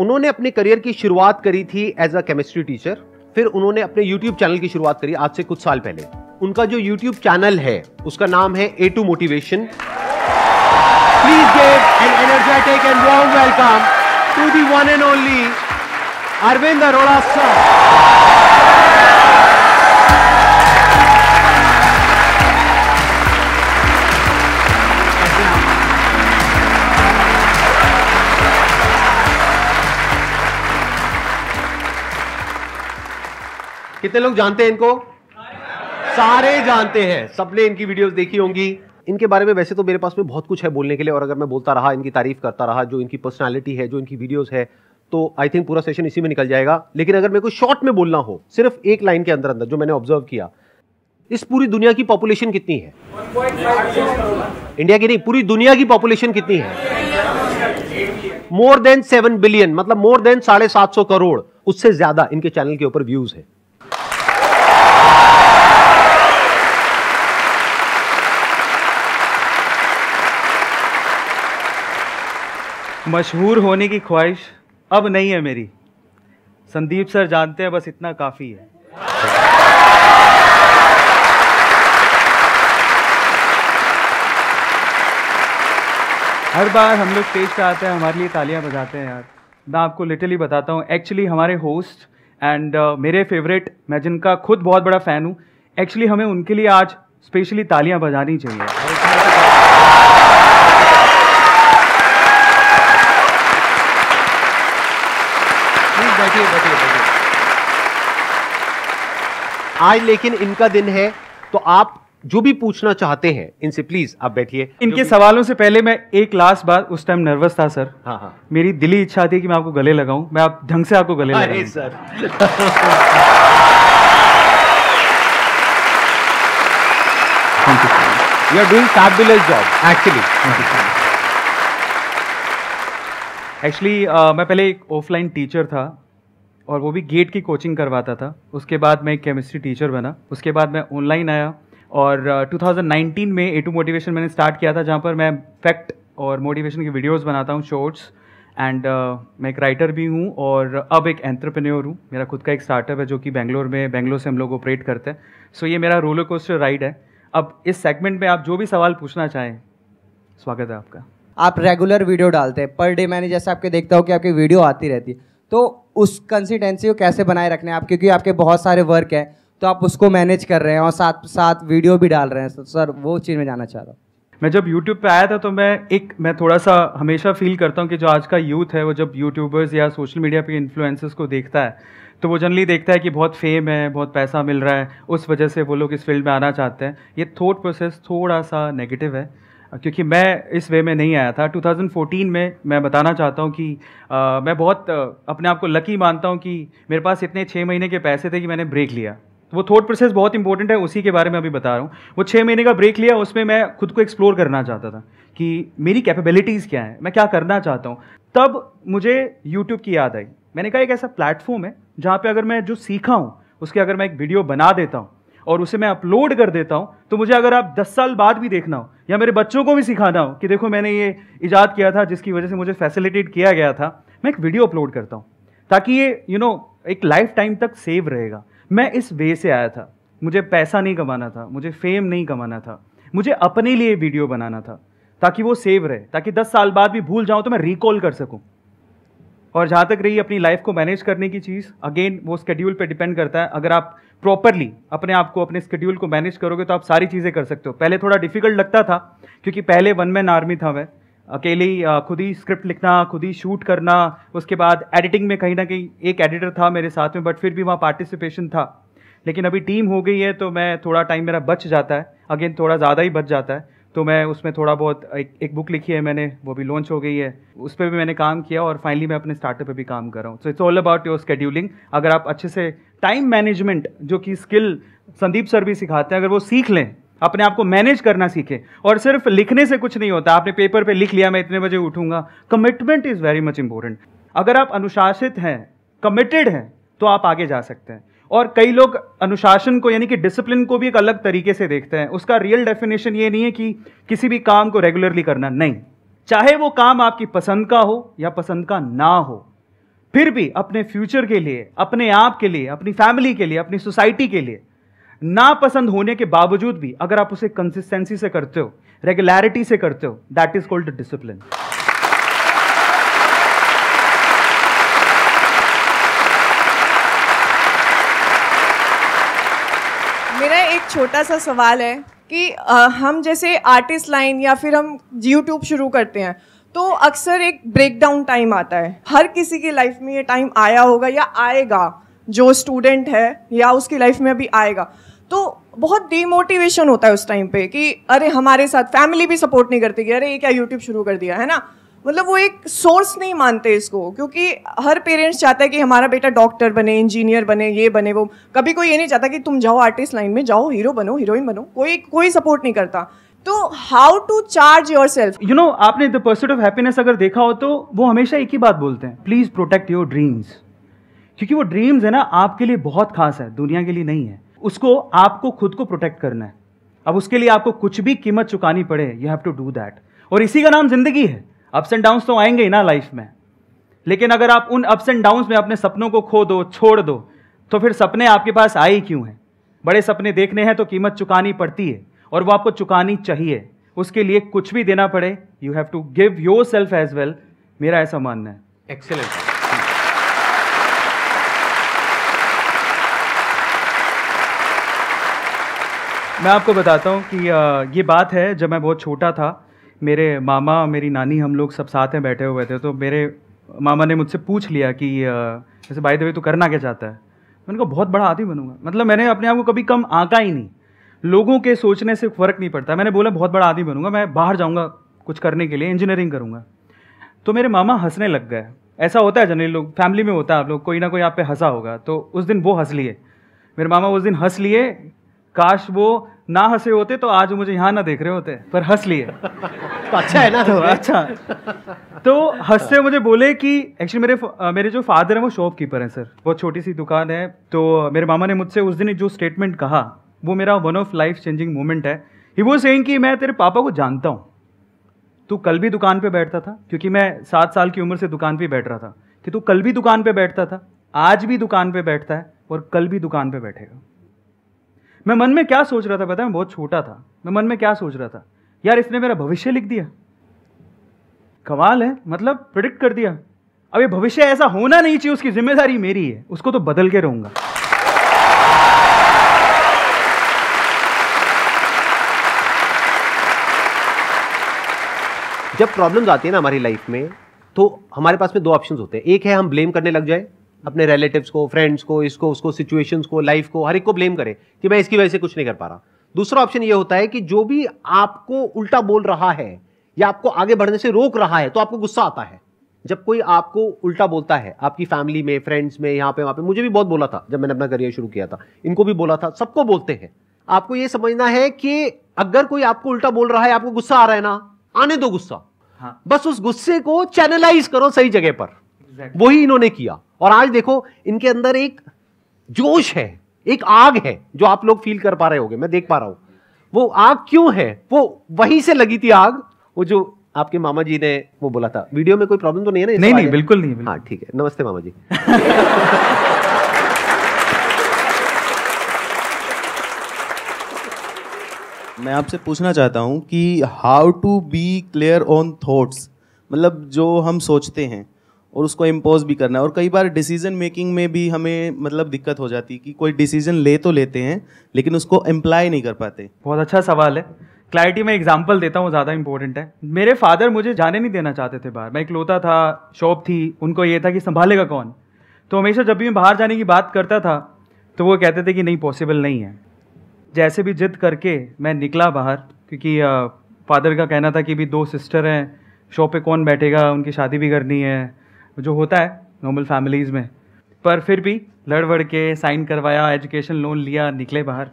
उन्होंने अपने करियर की शुरुआत करी थी एज अ केमिस्ट्री टीचर फिर उन्होंने अपने यूट्यूब चैनल की शुरुआत करी आज से कुछ साल पहले उनका जो यूट्यूब चैनल है उसका नाम है A two motivation please gave an energetic and warm welcome to the one and only Arvind Arora sir कितने लोग जानते हैं इनको सारे जानते हैं सबने इनकी वीडियोस देखी होंगी इनके बारे में वैसे तो मेरे पास में बहुत कुछ है बोलने के लिए और अगर मैं बोलता रहा इनकी तारीफ करता रहा जो इनकी पर्सनालिटी है जो इनकी वीडियोस है तो आई थिंक पूरा सेशन इसी में निकल जाएगा लेकिन अगर मेरे को शॉर्ट में बोलना हो सिर्फ एक लाइन के अंदर अंदर जो मैंने ऑब्जर्व किया इस पूरी दुनिया की पॉपुलेशन कितनी है इंडिया की नहीं पूरी दुनिया की पॉपुलेशन कितनी है मोर देन सेवन बिलियन मतलब मोर देन साढ़े सात सौ करोड़ उससे ज्यादा इनके चैनल के ऊपर व्यूज है मशहूर होने की ख्वाहिश अब नहीं है मेरी संदीप सर जानते हैं बस इतना काफ़ी है हर बार हम लोग स्टेज पे आते हैं हमारे लिए तालियां बजाते हैं यार मैं आपको लिटरली बताता हूँ एक्चुअली हमारे होस्ट एंड uh, मेरे फेवरेट मैं जिनका खुद बहुत बड़ा फ़ैन हूँ एक्चुअली हमें उनके लिए आज स्पेशली तालियां बजानी चाहिए आज लेकिन इनका दिन है तो आप जो भी पूछना चाहते हैं इनसे प्लीज आप बैठिए इनके सवालों से पहले मैं एक लास्ट बात उस टाइम नर्वस था सर हाँ हाँ मेरी दिली इच्छा थी कि मैं आपको गले लगाऊं मैं आप ढंग से आपको गले लगाऊं sir you are doing fabulous job actually actually मैं पहले एक ऑफलाइन टीचर था और वो भी गेट की कोचिंग करवाता था उसके बाद मैं एक केमिस्ट्री टीचर बना उसके बाद मैं ऑनलाइन आया और 2019 uh, में ए टू मोटिवेशन मैंने स्टार्ट किया था जहाँ पर मैं फैक्ट और मोटिवेशन की वीडियोज़ बनाता हूँ शॉर्ट्स एंड uh, मैं एक राइटर भी हूँ और अब एक एंट्रप्रेन्योर हूँ मेरा खुद का एक स्टार्टअप है जो कि बैंगलोर में बैंगलोर से हम लोग ऑपरेट करते हैं सो so, ये मेरा रोलर कोस्टर राइड है अब इस सेगमेंट में आप जो भी सवाल पूछना चाहें स्वागत है आपका आप रेगुलर वीडियो डालते हैं पर डे मैंने जैसे आपके देखता हूँ कि आपकी वीडियो आती रहती है तो उस कंसिस्टेंसी को कैसे बनाए रखना है आप क्योंकि आपके बहुत सारे वर्क हैं तो आप उसको मैनेज कर रहे हैं और साथ साथ वीडियो भी डाल रहे हैं तो सर वो चीज़ में जाना चाह रहा हूँ मैं जब YouTube पे आया था तो मैं एक मैं थोड़ा सा हमेशा फील करता हूँ कि जो आज का यूथ है वो जब यूट्यूबर्स या सोशल मीडिया पे इन्फ्लुएंसर्स को देखता है तो वो जनरली देखता है कि बहुत फेम है बहुत पैसा मिल रहा है उस वजह से वो लोग इस फील्ड में आना चाहते हैं ये थॉट प्रोसेस थोड़ा सा नेगेटिव है क्योंकि मैं इस वे में नहीं आया था 2014 में मैं बताना चाहता हूँ कि आ, मैं बहुत अपने आप को लकी मानता हूँ कि मेरे पास इतने छः महीने के पैसे थे कि मैंने ब्रेक लिया वो थॉट प्रोसेस बहुत इंपॉर्टेंट है उसी के बारे में अभी बता रहा हूँ वो छः महीने का ब्रेक लिया उसमें मैं खुद को एक्सप्लोर करना चाहता था कि मेरी कैपेबिलिटीज़ क्या है मैं क्या करना चाहता हूँ तब मुझे यूट्यूब की याद आई मैंने कहा एक ऐसा प्लेटफॉर्म है जहाँ पर अगर मैं जो सीखा हूँ उसके अगर मैं एक वीडियो बना देता हूँ और उसे मैं अपलोड कर देता हूँ तो मुझे अगर आप दस साल बाद भी देखना हो या मेरे बच्चों को भी सिखाना हो कि देखो मैंने ये ईजाद किया था जिसकी वजह से मुझे फैसिलिटेट किया गया था मैं एक वीडियो अपलोड करता हूँ ताकि ये यू you नो know, एक लाइफ टाइम तक सेव रहेगा मैं इस वे से आया था मुझे पैसा नहीं कमाना था मुझे फेम नहीं कमाना था मुझे अपने लिए वीडियो बनाना था ताकि वो सेव रहे ताकि दस साल बाद भी भूल जाऊँ तो मैं रिकॉल कर सकूँ और जहाँ तक रही अपनी लाइफ को मैनेज करने की चीज़ अगेन वो स्केड्यूल पे डिपेंड करता है अगर आप प्रॉपरली अपने आप को अपने स्कड्यूल को मैनेज करोगे तो आप सारी चीज़ें कर सकते हो पहले थोड़ा डिफिकल्ट लगता था क्योंकि पहले वन मैन आर्मी था मैं अकेले ही खुद ही स्क्रिप्ट लिखना खुद ही शूट करना उसके बाद एडिटिंग में कहीं ना कहीं एक एडिटर था मेरे साथ में बट फिर भी वहाँ पार्टिसिपेशन था लेकिन अभी टीम हो गई है तो मैं थोड़ा टाइम मेरा बच जाता है अगेन थोड़ा ज़्यादा ही बच जाता है तो मैं उसमें थोड़ा बहुत एक, एक बुक लिखी है मैंने वो भी लॉन्च हो गई है उस पर भी मैंने काम किया और फाइनली मैं अपने स्टार्टअप पे भी काम कर रहा हूँ so it's all about your scheduling अगर आप अच्छे से टाइम मैनेजमेंट जो कि स्किल संदीप सर भी सिखाते हैं अगर वो सीख लें अपने आप को मैनेज करना सीखें और सिर्फ लिखने से कुछ नहीं होता आपने पेपर पे लिख लिया मैं इतने बजे उठूंगा commitment is very much important अगर आप अनुशासित हैं कमिटेड हैं तो आप आगे जा सकते हैं और कई लोग अनुशासन को यानी कि डिसिप्लिन को भी एक अलग तरीके से देखते हैं उसका रियल डेफिनेशन ये नहीं है कि किसी भी काम को रेगुलरली करना नहीं चाहे वो काम आपकी पसंद का हो या पसंद का ना हो फिर भी अपने फ्यूचर के लिए अपने आप के लिए अपनी फैमिली के लिए अपनी सोसाइटी के लिए नापसंद होने के बावजूद भी अगर आप उसे कंसिस्टेंसी से करते हो रेगुलरिटी से करते हो दैट इज कॉल्ड डिसिप्लिन छोटा सा सवाल है कि आ, हम जैसे आर्टिस्ट लाइन या फिर हम यूट्यूब शुरू करते हैं तो अक्सर एक ब्रेकडाउन टाइम आता है हर किसी की लाइफ में ये टाइम आया होगा या आएगा जो स्टूडेंट है या उसकी लाइफ में अभी आएगा तो बहुत डीमोटिवेशन होता है उस टाइम पे कि अरे हमारे साथ फैमिली भी सपोर्ट नहीं करती कि अरे ये क्या यूट्यूब शुरू कर दिया है ना मतलब वो एक सोर्स नहीं मानते इसको क्योंकि हर पेरेंट्स चाहता है कि हमारा बेटा डॉक्टर बने इंजीनियर बने ये बने वो कभी कोई ये नहीं चाहता कि तुम जाओ आर्टिस्ट लाइन में जाओ हीरो बनो हीरोइन बनो कोई कोई सपोर्ट नहीं करता तो how to charge yourself you know आपने द परस्यूट ऑफ हैप्पीनेस अगर देखा हो तो वो हमेशा एक ही बात बोलते हैं प्लीज प्रोटेक्ट योर ड्रीम्स क्योंकि वो ड्रीम्स है ना आपके लिए बहुत खास है दुनिया के लिए नहीं है उसको आपको खुद को प्रोटेक्ट करना है अब उसके लिए आपको कुछ भी कीमत चुकानी पड़े you have to do that और इसी का नाम जिंदगी है अप्स एंड डाउन्स तो आएंगे ही ना लाइफ में लेकिन अगर आप उन अप्स एंड डाउन्स में अपने सपनों को खो दो छोड़ दो तो फिर सपने आपके पास आए क्यों हैं बड़े सपने देखने हैं तो कीमत चुकानी पड़ती है और वो आपको चुकानी चाहिए उसके लिए कुछ भी देना पड़े you have to give yourself as well मेरा ऐसा मानना है एक्सेलेंट मैं आपको बताता हूँ कि ये बात है जब मैं बहुत छोटा था मेरे मामा मेरी नानी हम लोग सब साथ में बैठे हुए थे तो मेरे मामा ने मुझसे पूछ लिया कि जैसे भाई द तू करना क्या चाहता है मैंने कहा बहुत बड़ा आदमी बनूंगा मतलब मैंने अपने आप को कभी कम आंका ही नहीं लोगों के सोचने से फ़र्क नहीं पड़ता मैंने बोला बहुत बड़ा आदमी बनूंगा मैं बाहर जाऊँगा कुछ करने के लिए इंजीनियरिंग करूँगा तो मेरे मामा हंसने लग गए ऐसा होता है जनरली लोग फैमिली में होता है आप लोग कोई ना कोई आप पे हंसा होगा तो उस दिन वो हंस लिए मेरे मामा उस दिन हंस लिए काश वो ना हंसे होते तो आज मुझे यहाँ ना देख रहे होते पर हंस लिए तो अच्छा है ना तो अच्छा तो हंसते मुझे बोले कि एक्चुअली मेरे मेरे जो फादर हैं वो शॉपकीपर हैं सर बहुत छोटी सी दुकान है तो मेरे मामा ने मुझसे उस दिन जो स्टेटमेंट कहा वो मेरा one of life changing moment है ही वो सेइंग कि मैं तेरे पापा को जानता हूँ तू कल भी दुकान पे बैठता था क्योंकि मैं सात साल की उम्र से दुकान पे बैठ रहा था कि तू कल भी दुकान पे बैठता था आज भी दुकान पे बैठता है और कल भी दुकान पे बैठेगा मैं मन में क्या सोच रहा था पता है मैं बहुत छोटा था मैं मन में क्या सोच रहा था यार इसने मेरा भविष्य लिख दिया कमाल है मतलब प्रिडिक्ट कर दिया अब ये भविष्य ऐसा होना नहीं चाहिए उसकी जिम्मेदारी मेरी है उसको तो बदल के रहूंगा जब प्रॉब्लम्स आती है ना हमारी लाइफ में तो हमारे पास में दो ऑप्शंस होते हैं एक है हम ब्लेम करने लग जाए अपने रिलेटिव्स को फ्रेंड्स को इसको उसको सिचुएशंस को लाइफ को हर एक को ब्लेम करें कि मैं इसकी वजह से कुछ नहीं कर पा रहा दूसरा ऑप्शन ये होता है कि जो भी आपको उल्टा बोल रहा है या आपको आगे बढ़ने से रोक रहा है तो आपको गुस्सा आता है जब कोई आपको उल्टा बोलता है आपकी फैमिली में फ्रेंड्स में यहाँ पे वहाँ पे मुझे भी बहुत बोला था जब मैंने अपना करियर शुरू किया था इनको भी बोला था सबको बोलते हैं आपको ये समझना है कि अगर कोई आपको उल्टा बोल रहा है आपको गुस्सा आ रहा है ना आने दो गुस्सा हाँ। बस उस गुस्से को चैनलाइज करो सही जगह पर exactly. वही इन्होंने किया और आज देखो इनके अंदर एक जोश है एक आग है जो आप लोग फील कर पा रहे होगे मैं देख पा रहा हूं वो आग क्यों है वो वहीं से लगी थी आग वो जो आपके मामा जी ने वो बोला था वीडियो में कोई प्रॉब्लम तो नहीं है ना नहीं नहीं बिल्कुल नहीं हाँ ठीक है नमस्ते मामा जी मैं आपसे पूछना चाहता हूं कि how to be clear on thoughts मतलब जो हम सोचते हैं और उसको इम्पोज भी करना है और कई बार डिसीजन मेकिंग में भी हमें मतलब दिक्कत हो जाती है कि कोई डिसीजन ले तो लेते हैं लेकिन उसको एम्प्लाई नहीं कर पाते बहुत अच्छा सवाल है क्लैरिटी में एग्जाम्पल देता हूँ ज़्यादा इंपॉर्टेंट है मेरे फादर मुझे जाने नहीं देना चाहते थे बाहर मैं इकलौता था शॉप थी उनको ये था कि संभालेगा कौन तो हमेशा जब भी मैं बाहर जाने की बात करता था तो वो कहते थे कि नहीं पॉसिबल नहीं है जैसे भी जिद करके मैं निकला बाहर क्योंकि फादर का कहना था कि भी दो सिस्टर हैं शॉप पे कौन बैठेगा उनकी शादी भी करनी है जो होता है नॉर्मल फैमिलीज़ में पर फिर भी लड़ वड़ के साइन करवाया एजुकेशन लोन लिया निकले बाहर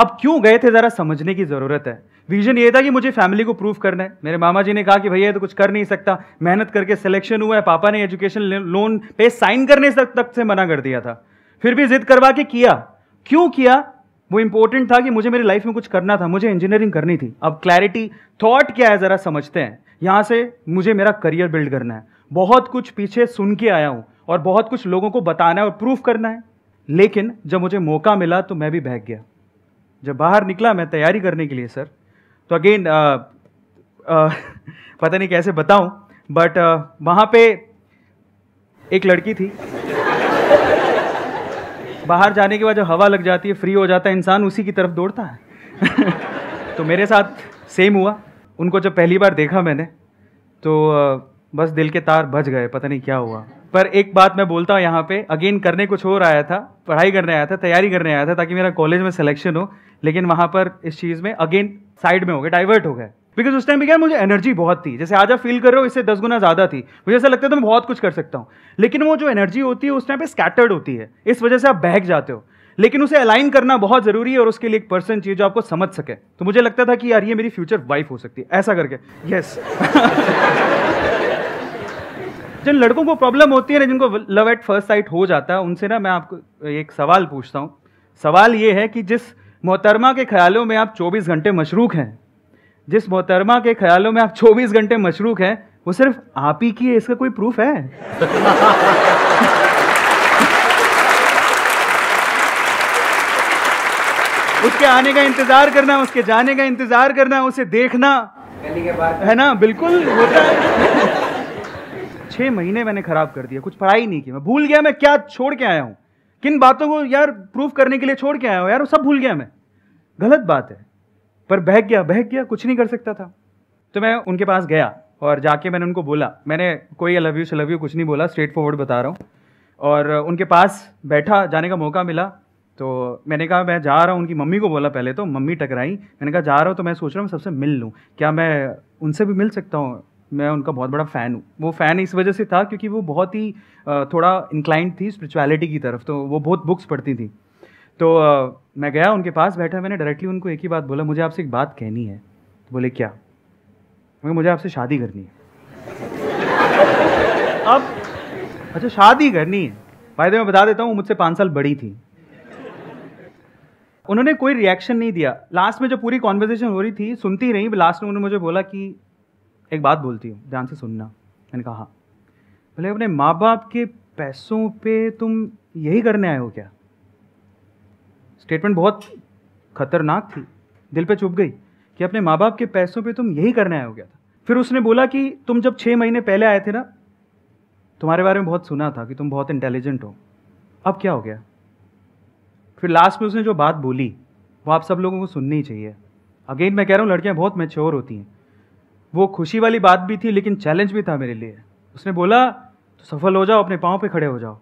अब क्यों गए थे ज़रा समझने की ज़रूरत है विजन ये था कि मुझे फैमिली को प्रूफ करना है मेरे मामा जी ने कहा कि भैया तो कुछ कर नहीं सकता मेहनत करके सिलेक्शन हुआ है पापा ने एजुकेशन लोन पे साइन करने तक से मना कर दिया था फिर भी जिद करवा के किया क्यों किया वो इंपॉर्टेंट था कि मुझे मेरी लाइफ में कुछ करना था मुझे इंजीनियरिंग करनी थी अब क्लैरिटी थॉट क्या है ज़रा समझते हैं यहाँ से मुझे मेरा करियर बिल्ड करना है बहुत कुछ पीछे सुन के आया हूँ और बहुत कुछ लोगों को बताना है और प्रूफ करना है लेकिन जब मुझे मौका मिला तो मैं भी भाग गया जब बाहर निकला मैं तैयारी करने के लिए सर तो अगेन आ, आ, पता नहीं कैसे बताऊं बट uh, वहाँ पे एक लड़की थी बाहर जाने के बाद जब हवा लग जाती है फ्री हो जाता है इंसान उसी की तरफ दौड़ता है तो मेरे साथ सेम हुआ उनको जब पहली बार देखा मैंने तो uh, बस दिल के तार बच गए पता नहीं क्या हुआ पर एक बात मैं बोलता हूँ यहाँ पे अगेन करने कुछ और आया था पढ़ाई करने आया था तैयारी करने आया था ताकि मेरा कॉलेज में सिलेक्शन हो लेकिन वहाँ पर इस चीज़ में अगेन साइड में हो गया डाइवर्ट हो गया बिकॉज उस टाइम भी क्या मुझे एनर्जी बहुत थी जैसे आज आप फील कर रहे हो इससे दस गुना ज़्यादा थी मुझे ऐसा लगता है तो मैं बहुत कुछ कर सकता हूँ लेकिन वो जो एनर्जी होती है उस टाइम पे स्कैटर्ड होती है इस वजह से आप बहक जाते हो लेकिन उसे अलाइन करना बहुत ज़रूरी है और उसके लिए एक पर्सन चाहिए जो आपको समझ सके तो मुझे लगता था कि यार ये मेरी फ्यूचर वाइफ हो सकती है ऐसा करके यस जिन लड़कों को प्रॉब्लम होती है ना जिनको लव एट फर्स्ट साइट हो जाता है उनसे ना मैं आपको एक सवाल पूछता हूँ सवाल ये है कि जिस मोहतरमा के ख्यालों में आप 24 घंटे मशरूक हैं जिस मोहतरमा के ख्यालों में आप 24 घंटे मशरूक हैं वो सिर्फ आप ही की है इसका कोई प्रूफ है उसके आने का इंतजार करना उसके जाने का इंतजार करना उसे देखना के है ना बिल्कुल होता है छः महीने मैंने खराब कर दिया कुछ पढ़ाई नहीं की मैं भूल गया मैं क्या छोड़ के आया हूँ किन बातों को यार प्रूफ करने के लिए छोड़ के आया हूँ यार वो सब भूल गया मैं गलत बात है पर बहक गया बहक गया कुछ नहीं कर सकता था तो मैं उनके पास गया और जाके मैंने उनको बोला मैंने कोई लव यू लव यू कुछ नहीं बोला स्ट्रेट फॉरवर्ड बता रहा हूँ और उनके पास बैठा जाने का मौका मिला तो मैंने कहा मैं जा रहा हूँ उनकी मम्मी को बोला पहले तो मम्मी टकराई मैंने कहा जा रहा हूँ तो मैं सोच रहा हूँ सबसे मिल लूँ क्या मैं उनसे भी मिल सकता हूँ मैं उनका बहुत बड़ा फ़ैन हूँ वो फ़ैन इस वजह से था क्योंकि वो बहुत ही थोड़ा इंक्लाइंट थी स्परिचुअलिटी की तरफ तो वो बहुत बुक्स पढ़ती थी तो मैं गया उनके पास बैठा मैंने डायरेक्टली उनको एक ही बात बोला मुझे आपसे एक बात कहनी है तो बोले क्या मुझे आपसे शादी करनी है अब अच्छा शादी करनी है फायदे तो मैं बता देता हूँ मुझसे पाँच साल बड़ी थी उन्होंने कोई रिएक्शन नहीं दिया लास्ट में जो पूरी कॉन्वर्जेशन हो रही थी सुनती रही लास्ट में उन्होंने मुझे बोला कि एक बात बोलती हूँ ध्यान से सुनना मैंने कहा हाँ। भले अपने माँ बाप के पैसों पे तुम यही करने आए हो क्या स्टेटमेंट बहुत खतरनाक थी दिल पे चुप गई कि अपने माँ बाप के पैसों पे तुम यही करने आए हो क्या था फिर उसने बोला कि तुम जब छः महीने पहले आए थे ना तुम्हारे बारे में बहुत सुना था कि तुम बहुत इंटेलिजेंट हो अब क्या हो गया फिर लास्ट में उसने जो बात बोली वो आप सब लोगों को सुननी चाहिए अगेन मैं कह रहा हूँ लड़कियाँ बहुत मेच्योर होती हैं वो खुशी वाली बात भी थी लेकिन चैलेंज भी था मेरे लिए उसने बोला तो सफल हो जाओ अपने पाँव पे खड़े हो जाओ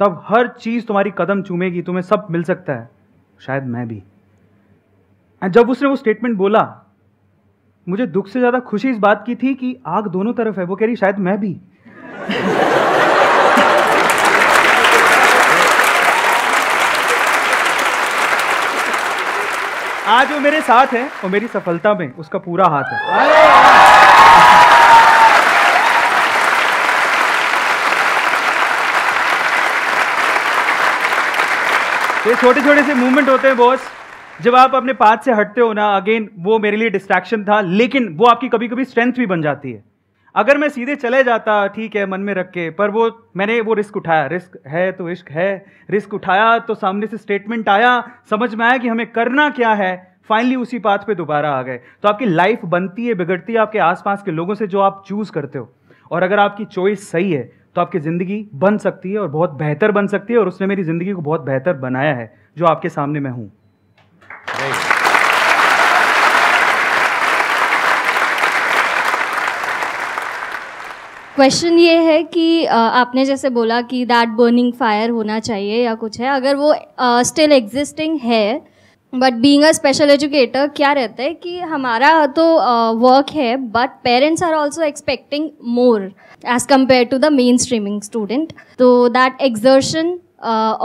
तब हर चीज़ तुम्हारी कदम चूमेगी तुम्हें सब मिल सकता है शायद मैं भी एंड जब उसने वो स्टेटमेंट बोला मुझे दुख से ज़्यादा खुशी इस बात की थी कि आग दोनों तरफ है वो कह रही शायद मैं भी आज वो मेरे साथ है और मेरी सफलता में उसका पूरा हाथ है ये छोटे छोटे से मूवमेंट होते हैं बॉस जब आप अपने पाथ से हटते हो ना अगेन वो मेरे लिए डिस्ट्रैक्शन था लेकिन वो आपकी कभी कभी स्ट्रेंथ भी बन जाती है अगर मैं सीधे चले जाता ठीक है मन में रख के पर वो मैंने वो रिस्क उठाया रिस्क है तो इश्क है रिस्क उठाया तो सामने से स्टेटमेंट आया समझ में आया कि हमें करना क्या है फाइनली उसी पाथ पे दोबारा आ गए तो आपकी लाइफ बनती है बिगड़ती है आपके आसपास के लोगों से जो आप चूज करते हो और अगर आपकी चॉइस सही है तो आपकी ज़िंदगी बन सकती है और बहुत बेहतर बन सकती है और उसने मेरी ज़िंदगी को बहुत बेहतर बनाया है जो आपके सामने मैं हूँ क्वेश्चन ये है कि आपने जैसे बोला कि दैट बर्निंग फायर होना चाहिए या कुछ है अगर वो स्टिल एग्जिस्टिंग है but being a special educator क्या रहता है कि हमारा तो वर्क uh, है but parents are also expecting more as compare to the main streaming student तो that exertion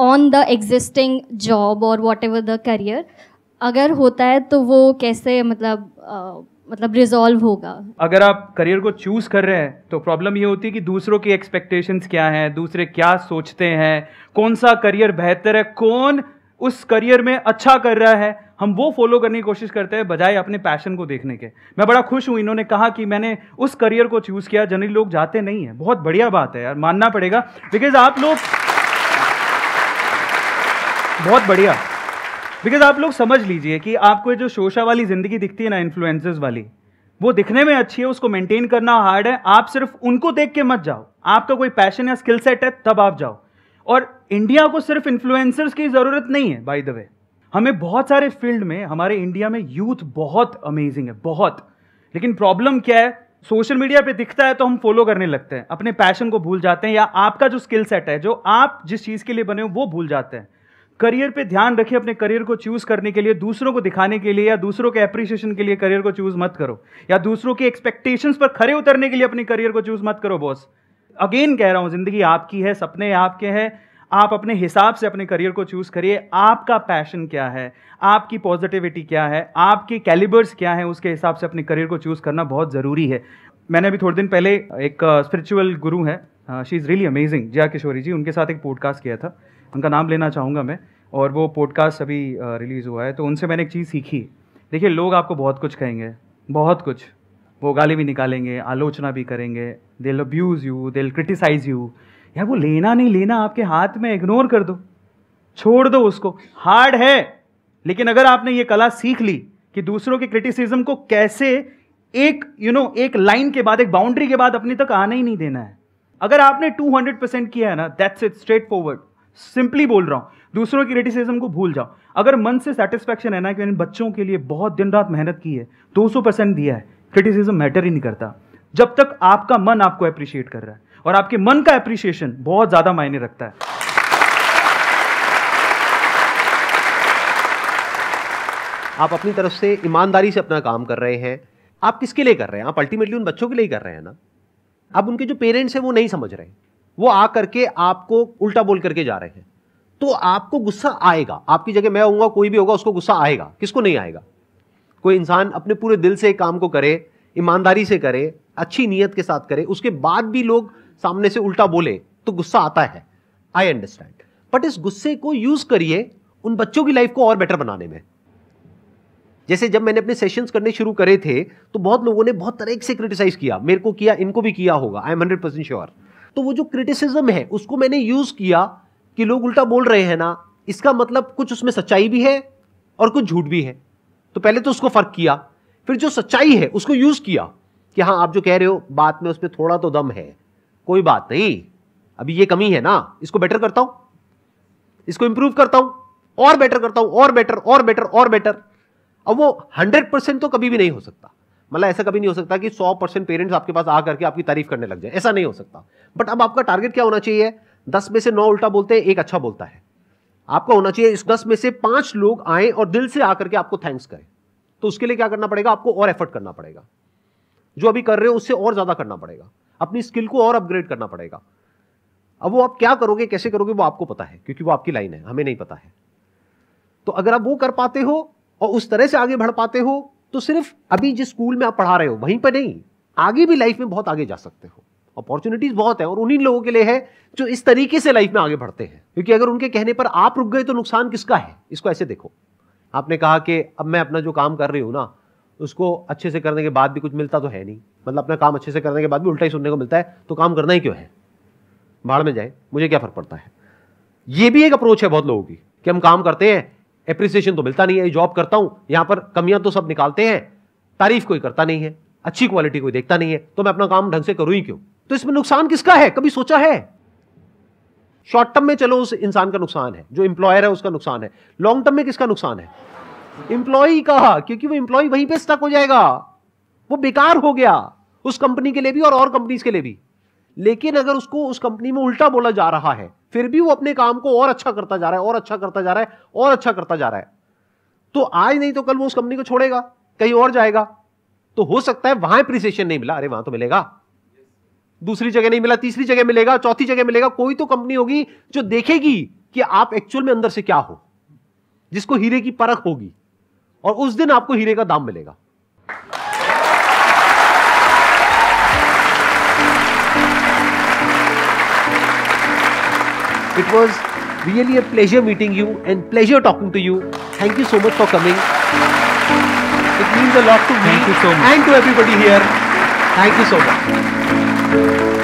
on the existing job और वॉट एवर द करियर अगर होता है तो वो कैसे मतलब uh, मतलब रिजॉल्व होगा अगर आप करियर को चूज कर रहे हैं तो प्रॉब्लम ये होती है कि दूसरों की एक्सपेक्टेशंस क्या हैं दूसरे क्या सोचते हैं कौन सा करियर बेहतर है कौन उस करियर में अच्छा कर रहा है हम वो फॉलो करने की कोशिश करते हैं बजाय अपने पैशन को देखने के मैं बड़ा खुश हूँ इन्होंने कहा कि मैंने उस करियर को चूज़ किया जनरली लोग जाते नहीं हैं बहुत बढ़िया बात है यार मानना पड़ेगा बिकॉज आप लोग बहुत बढ़िया बिकॉज आप लोग समझ लीजिए कि आपको जो शोशा वाली ज़िंदगी दिखती है ना इन्फ्लुएंसर्स वाली वो दिखने में अच्छी है उसको मेंटेन करना हार्ड है आप सिर्फ उनको देख के मत जाओ आपका कोई पैशन या स्किल सेट है तब आप जाओ और इंडिया को सिर्फ इन्फ्लुएंसर्स की ज़रूरत नहीं है बाय द वे हमें बहुत सारे फील्ड में हमारे इंडिया में यूथ बहुत अमेजिंग है बहुत लेकिन प्रॉब्लम क्या है सोशल मीडिया पे दिखता है तो हम फॉलो करने लगते हैं अपने पैशन को भूल जाते हैं या आपका जो स्किल सेट है जो आप जिस चीज़ के लिए बने हो वो भूल जाते हैं करियर पे ध्यान रखिए अपने करियर को चूज करने के लिए दूसरों को दिखाने के लिए या दूसरों के अप्रिसिएशन के लिए करियर को चूज मत करो या दूसरों के एक्सपेक्टेशंस पर खड़े उतरने के लिए अपने करियर को चूज मत करो बॉस अगेन कह रहा हूं जिंदगी आपकी है सपने आपके हैं आप अपने हिसाब से अपने करियर को चूज करिए आपका पैशन क्या है आपकी पॉजिटिविटी क्या है आपके कैलिबर्स क्या है उसके हिसाब से अपने करियर को चूज करना बहुत ज़रूरी है मैंने अभी थोड़े दिन पहले एक स्पिरिचुअल गुरु है she is really amazing Jaya Kishori ji उनके साथ एक पॉडकास्ट किया था उनका नाम लेना चाहूँगा मैं और वो पॉडकास्ट अभी रिलीज़ हुआ है तो उनसे मैंने एक चीज़ सीखी देखिए लोग आपको बहुत कुछ कहेंगे बहुत कुछ वो गाली भी निकालेंगे आलोचना भी करेंगे they'll abuse you they'll criticise you यार वो लेना नहीं लेना आपके हाथ में इग्नोर कर दो छोड़ दो उसको हार्ड है लेकिन अगर आपने ये कला सीख ली कि दूसरों के क्रिटिसिज्म को कैसे एक यू you नो know, एक लाइन के बाद एक बाउंड्री के बाद अपने तक आना ही नहीं देना है अगर आपने 200 परसेंट किया है ना that's it straightforward simply बोल रहा हूँ दूसरों की क्रिटिसिज्म को भूल जाओ अगर मन से सेटिस्फेक्शन है ना कि मैंने बच्चों के लिए बहुत दिन रात मेहनत की है 200 परसेंट दिया है क्रिटिसिज्म मैटर ही नहीं करता जब तक आपका मन आपको अप्रिशिएट कर रहा है और आपके मन का अप्रिशिएशन बहुत ज़्यादा मायने रखता है आप अपनी तरफ से ईमानदारी से अपना काम कर रहे हैं आप किसके लिए कर रहे हैं आप अल्टीमेटली उन बच्चों के लिए कर रहे हैं ना अब उनके जो पेरेंट्स हैं वो नहीं समझ रहे हैं वो आ करके आपको उल्टा बोल करके जा रहे हैं तो आपको गुस्सा आएगा आपकी जगह मैं होऊंगा कोई भी होगा उसको गुस्सा आएगा किसको नहीं आएगा कोई इंसान अपने पूरे दिल से काम को करे ईमानदारी से करे अच्छी नीयत के साथ करे उसके बाद भी लोग सामने से उल्टा बोले तो गुस्सा आता है आई अंडरस्टैंड बट इस गुस्से को यूज करिए उन बच्चों की लाइफ को और बेटर बनाने में जैसे जब मैंने अपने सेशंस करने शुरू करे थे तो बहुत लोगों ने बहुत तरह से क्रिटिसाइज किया मेरे को किया इनको भी किया होगा I am hundred percent sure तो वो जो क्रिटिसिज्म है उसको मैंने यूज़ किया कि लोग उल्टा बोल रहे हैं ना इसका मतलब कुछ उसमें सच्चाई भी है और कुछ झूठ भी है तो पहले तो उसको फ़र्क किया फिर जो सच्चाई है उसको यूज़ किया कि हाँ आप जो कह रहे हो बात में उसमें थोड़ा तो दम है कोई बात नहीं अभी ये कमी है ना इसको बेटर करता हूं इसको इंप्रूव करता हूं और बेटर करता हूं और बेटर और बेटर और बेटर अब वो हंड्रेड परसेंट तो कभी भी नहीं हो सकता मतलब ऐसा कभी नहीं हो सकता कि सौ परसेंट पेरेंट्स आपके पास आकर के आपकी तारीफ करने लग जाए ऐसा नहीं हो सकता बट अब आपका टारगेट क्या होना चाहिए दस में से नौ उल्टा बोलते हैं एक अच्छा बोलता है आपका होना चाहिए इस दस में से पांच लोग आए और दिल से आकर के आपको थैंक्स करें तो उसके लिए क्या करना पड़ेगा आपको और एफर्ट करना पड़ेगा जो अभी कर रहे हो उससे और ज़्यादा करना पड़ेगा अपनी स्किल को और अपग्रेड करना पड़ेगा अब वो आप क्या करोगे कैसे करोगे वो आपको पता है क्योंकि वो आपकी लाइन है हमें नहीं पता है तो अगर आप वो कर पाते हो और उस तरह से आगे बढ़ पाते हो तो सिर्फ अभी जिस स्कूल में आप पढ़ा रहे हो वहीं पर नहीं आगे भी लाइफ में बहुत आगे जा सकते हो अपॉर्चुनिटीज बहुत है और उन्हीं लोगों के लिए है जो इस तरीके से लाइफ में आगे बढ़ते हैं क्योंकि अगर उनके कहने पर आप रुक गए तो नुकसान किसका है इसको ऐसे देखो आपने कहा कि अब मैं अपना जो काम कर रही हूँ ना उसको अच्छे से करने के बाद भी कुछ मिलता तो है नहीं मतलब अपना काम अच्छे से करने के बाद भी उल्टा ही सुनने को मिलता है तो काम करना ही क्यों है बाढ़ में जाए मुझे क्या फर्क पड़ता है ये भी एक अप्रोच है बहुत लोगों की कि हम काम करते हैं अप्रिसिएशन तो मिलता नहीं है जॉब करता हूं यहां पर कमियां तो सब निकालते हैं तारीफ कोई करता नहीं है अच्छी क्वालिटी कोई देखता नहीं है तो मैं अपना काम ढंग से करूं ही क्यों तो इसमें नुकसान किसका है कभी सोचा है शॉर्ट टर्म में चलो उस इंसान का नुकसान है जो इंप्लॉयर है उसका नुकसान है लॉन्ग टर्म में किसका नुकसान है इंप्लॉई का क्योंकि वो इंप्लॉय वहीं पे स्टक हो जाएगा वो बेकार हो गया उस कंपनी के लिए भी और और कंपनीज के लिए भी लेकिन अगर उसको उस कंपनी में उल्टा बोला जा रहा है फिर भी वो अपने काम को और अच्छा करता जा रहा है और अच्छा करता जा रहा है और अच्छा करता जा रहा है तो आज नहीं तो कल वो उस कंपनी को छोड़ेगा कहीं और जाएगा तो हो सकता है वहां एप्रिसिएशन नहीं मिला अरे वहां तो मिलेगा दूसरी जगह नहीं मिला तीसरी जगह मिलेगा चौथी जगह मिलेगा कोई तो कंपनी होगी जो देखेगी कि आप एक्चुअल में अंदर से क्या हो जिसको हीरे की परख होगी और उस दिन आपको हीरे का दाम मिलेगा It was really a pleasure meeting you and pleasure talking to you. Thank you so much for coming. It means a lot to me Thank you so much. and to everybody here. Thank you so much.